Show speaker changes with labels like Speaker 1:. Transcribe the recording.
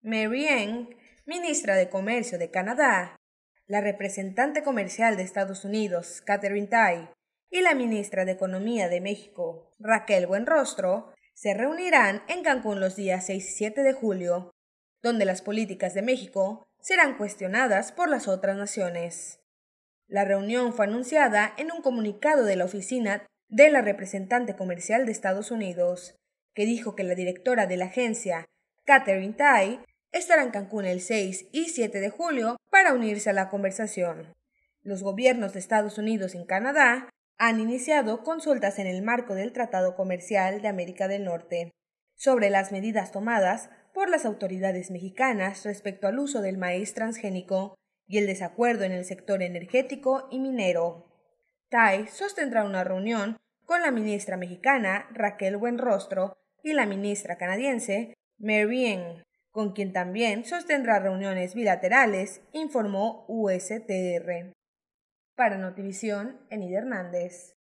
Speaker 1: Mary Ann, ministra de Comercio de Canadá, la representante comercial de Estados Unidos, Catherine Tai, y la ministra de Economía de México, Raquel Buenrostro, se reunirán en Cancún los días 6 y 7 de julio, donde las políticas de México serán cuestionadas por las otras naciones. La reunión fue anunciada en un comunicado de la oficina de la representante comercial de Estados Unidos, que dijo que la directora de la agencia, Catherine Tai, estará en Cancún el 6 y 7 de julio para unirse a la conversación. Los gobiernos de Estados Unidos y Canadá han iniciado consultas en el marco del Tratado Comercial de América del Norte sobre las medidas tomadas por las autoridades mexicanas respecto al uso del maíz transgénico y el desacuerdo en el sector energético y minero. Tai sostendrá una reunión con la ministra mexicana Raquel Buenrostro y la ministra canadiense Mary con quien también sostendrá reuniones bilaterales, informó USTR. Para Notivisión, Enid Hernández.